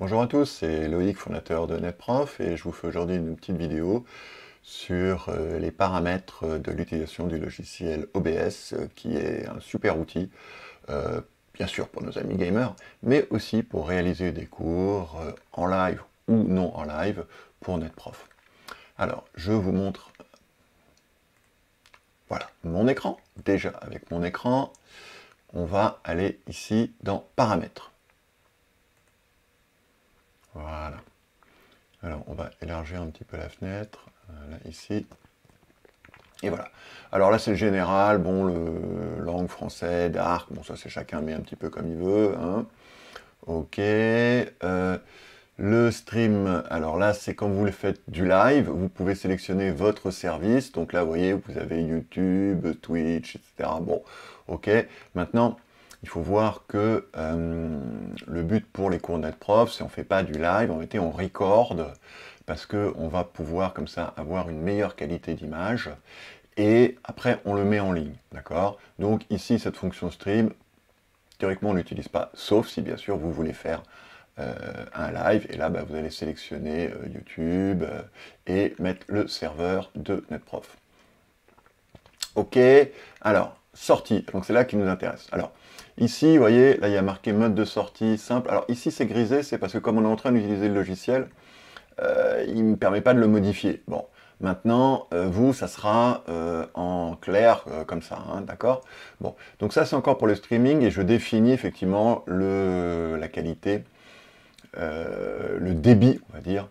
Bonjour à tous, c'est Loïc, fondateur de NetProf, et je vous fais aujourd'hui une petite vidéo sur euh, les paramètres de l'utilisation du logiciel OBS, euh, qui est un super outil, euh, bien sûr pour nos amis gamers, mais aussi pour réaliser des cours en live ou non en live pour NetProf. Alors, je vous montre voilà mon écran. Déjà avec mon écran, on va aller ici dans paramètres. Voilà. Alors, on va élargir un petit peu la fenêtre, euh, là, ici. Et voilà. Alors là, c'est le général, bon, le langue française dark, bon, ça, c'est chacun mais un petit peu comme il veut, hein. Ok. Euh, le stream, alors là, c'est quand vous le faites du live, vous pouvez sélectionner votre service. Donc là, vous voyez, vous avez YouTube, Twitch, etc. Bon, ok. Maintenant, il faut voir que euh, le but pour les cours NetProf, c'est on fait pas du live, en été on record, parce qu'on va pouvoir comme ça avoir une meilleure qualité d'image et après on le met en ligne, d'accord Donc ici cette fonction stream, théoriquement on l'utilise pas, sauf si bien sûr vous voulez faire euh, un live et là bah, vous allez sélectionner euh, YouTube et mettre le serveur de NetProf. Ok, alors sortie. Donc c'est là qui nous intéresse. Alors ici, vous voyez, là il y a marqué mode de sortie simple. Alors ici c'est grisé, c'est parce que comme on est en train d'utiliser le logiciel, euh, il ne me permet pas de le modifier. Bon, maintenant, euh, vous, ça sera euh, en clair comme ça, hein, d'accord Bon, donc ça c'est encore pour le streaming et je définis effectivement la qualité, le débit, on va dire,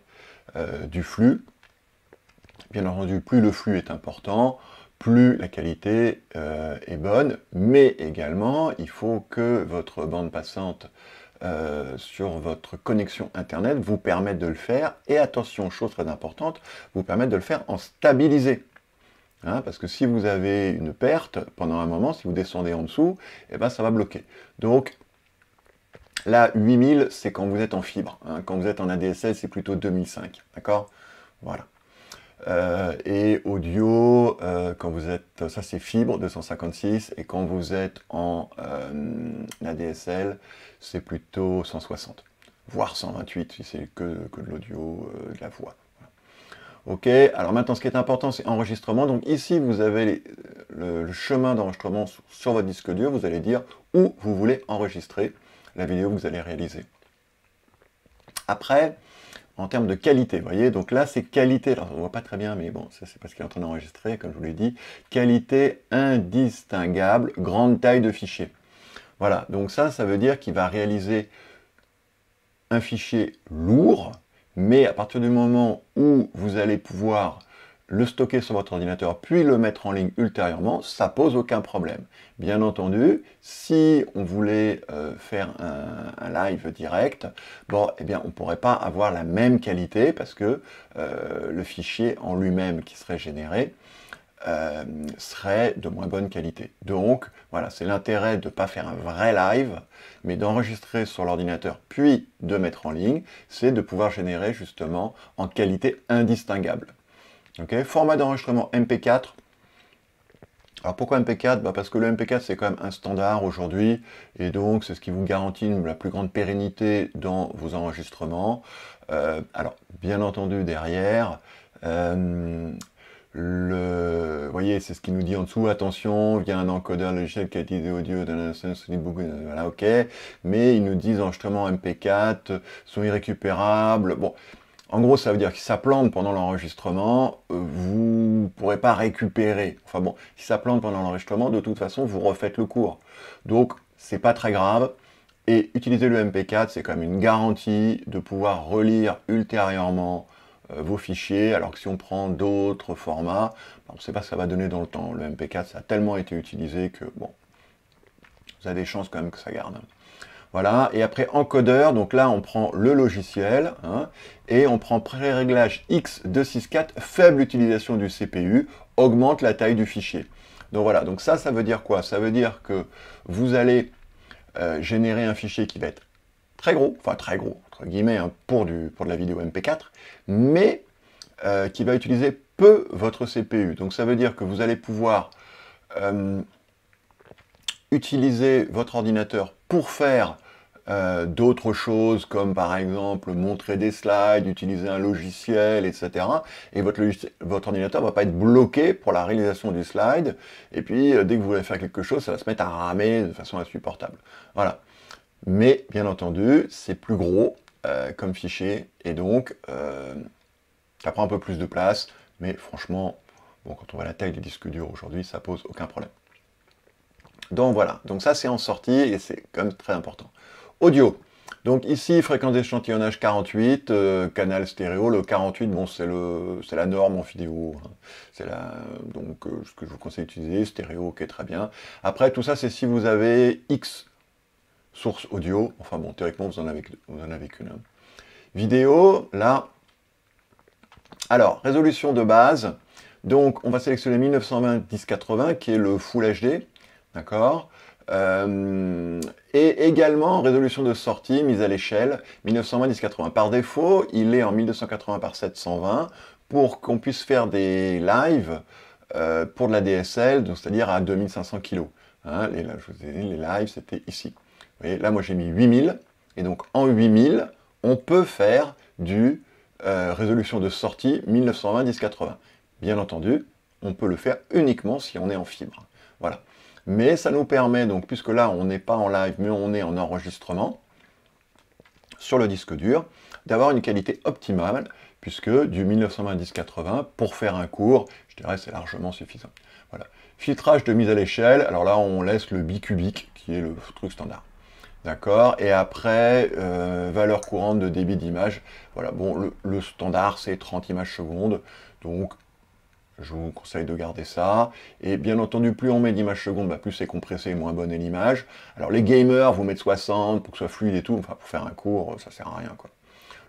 du flux. Bien entendu, plus le flux est important, plus la qualité euh, est bonne, mais également il faut que votre bande passante euh, sur votre connexion internet vous permette de le faire, et attention, chose très importante, vous permette de le faire en stabilisé. Hein, parce que si vous avez une perte pendant un moment, si vous descendez en dessous, et eh ben, ça va bloquer. Donc là, 8000, c'est quand vous êtes en fibre. Hein, quand vous êtes en ADSL, c'est plutôt 2005. D'accord Voilà. Euh, et audio, euh, quand vous êtes, ça c'est fibre 256, et quand vous êtes en euh, ADSL, c'est plutôt 160, voire 128 si c'est que, de l'audio, de la voix. Ok, alors maintenant ce qui est important c'est enregistrement. Donc ici vous avez le, chemin d'enregistrement sur, votre disque dur, vous allez dire où vous voulez enregistrer la vidéo que vous allez réaliser. Après, en termes de qualité, vous voyez. Donc là, c'est qualité. Alors, on ne voit pas très bien, mais bon, ça, c'est parce qu'il est en train d'enregistrer, comme je vous l'ai dit. Qualité indistinguable, grande taille de fichier. Voilà, donc ça, ça veut dire qu'il va réaliser un fichier lourd, mais à partir du moment où vous allez pouvoir le stocker sur votre ordinateur, puis le mettre en ligne ultérieurement, ça pose aucun problème. Bien entendu, si on voulait euh, faire un, live direct, bon, eh bien, on ne pourrait pas avoir la même qualité parce que euh, le fichier en lui-même qui serait généré euh, serait de moins bonne qualité. Donc, voilà, c'est l'intérêt de ne pas faire un vrai live, mais d'enregistrer sur l'ordinateur, puis de mettre en ligne, c'est de pouvoir générer justement en qualité indistinguable. Format d'enregistrement MP4. Alors pourquoi MP4 bah Parce que le MP4 c'est quand même un standard aujourd'hui et donc c'est ce qui vous garantit la plus grande pérennité dans vos enregistrements. Euh, alors bien entendu derrière, euh, le, voyez c'est ce qui nous dit en dessous, attention, vient un encodeur logiciel qui a des audio, euh, voilà ok, mais ils nous disent enregistrement MP4, sont irrécupérables, bon... En gros, ça veut dire que si ça plante pendant l'enregistrement, euh, vous ne pourrez pas récupérer. Enfin bon, si ça plante pendant l'enregistrement, de toute façon, vous refaites le cours. Donc, c'est pas très grave. Et utiliser le MP4, c'est comme une garantie de pouvoir relire ultérieurement euh, vos fichiers, alors que si on prend d'autres formats, ben, on ne sait pas ce que ça va donner dans le temps. Le MP4, ça a tellement été utilisé que, bon, vous avez des chances quand même que ça garde. Voilà, et après encodeur, donc là on prend le logiciel, hein, et on prend pré-réglage X264, faible utilisation du CPU, augmente la taille du fichier. Donc voilà, donc ça, ça veut dire quoi Ça veut dire que vous allez euh, générer un fichier qui va être très gros, enfin très gros, entre guillemets, hein, pour, du, pour de la vidéo MP4, mais euh, qui va utiliser peu votre CPU. Donc ça veut dire que vous allez pouvoir euh, utiliser votre ordinateur pour faire euh, d'autres choses comme par exemple montrer des slides, utiliser un logiciel, etc. Et votre, ordinateur ne va pas être bloqué pour la réalisation du slide. Et puis euh, dès que vous voulez faire quelque chose, ça va se mettre à ramer de façon insupportable. Voilà. Mais bien entendu, c'est plus gros euh, comme fichier et donc ça prend un peu plus de place. Mais franchement, bon, quand on voit la taille des disques durs aujourd'hui, ça pose aucun problème. Donc voilà, donc ça c'est en sortie et c'est quand même très important. Audio. Donc ici, fréquence d'échantillonnage 48, euh, canal stéréo, le 48, bon c'est la norme en vidéo, hein. c'est c'est donc euh, ce que je vous conseille d'utiliser, stéréo, ok, très bien. Après, tout ça c'est si vous avez X source audio, enfin bon, théoriquement vous en avez, vous en qu'une. Hein. Vidéo, là, alors, résolution de base, donc on va sélectionner 1920 1080 qui est le Full HD, D'accord euh, et également résolution de sortie, mise à l'échelle 1920-1080. Par défaut, il est en 1280 par 720 pour qu'on puisse faire des lives euh, pour de la DSL, c'est-à-dire à 2500 kg. Hein, les, je vous ai les lives, c'était ici. Vous voyez, là, moi, j'ai mis 8000. Et donc, en 8000, on peut faire du euh, résolution de sortie 1920-1080. Bien entendu, on peut le faire uniquement si on est en fibre. Voilà. Mais ça nous permet, donc puisque là on n'est pas en live, mais on est en enregistrement sur le disque dur, d'avoir une qualité optimale, puisque du 1920-80, pour faire un cours, je dirais c'est largement suffisant. Voilà. Filtrage de mise à l'échelle, alors là on laisse le bicubique, qui est le truc standard. D'accord Et après, euh, valeur courante de débit d'image. Voilà, bon, le, le standard, c'est 30 images secondes. Donc, je vous conseille de garder ça. Et bien entendu, plus on met d'images secondes, bah, plus c'est compressé, moins bonne est l'image. Alors les gamers, vous mettez 60 pour que ce soit fluide et tout, enfin pour faire un cours, euh, ça sert à rien quoi.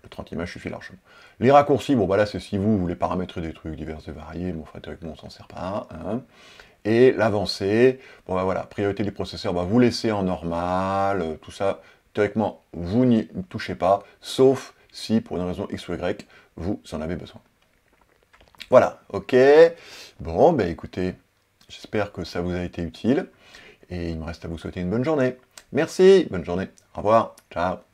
Le 30 images suffit largement. Les raccourcis, bon bah là c'est si vous voulez paramétrer des trucs divers et variés, mon frère, on s'en sert pas. Hein. Et l'avancée, bon bah, voilà, priorité du processeur, va bah, vous laisser en normal, euh, tout ça, théoriquement vous n'y touchez pas, sauf si pour une raison X ou Y, vous en avez besoin. Voilà, ok. Bon, ben écoutez, j'espère que ça vous a été utile. Et il me reste à vous souhaiter une bonne journée. Merci, bonne journée. Au revoir, ciao.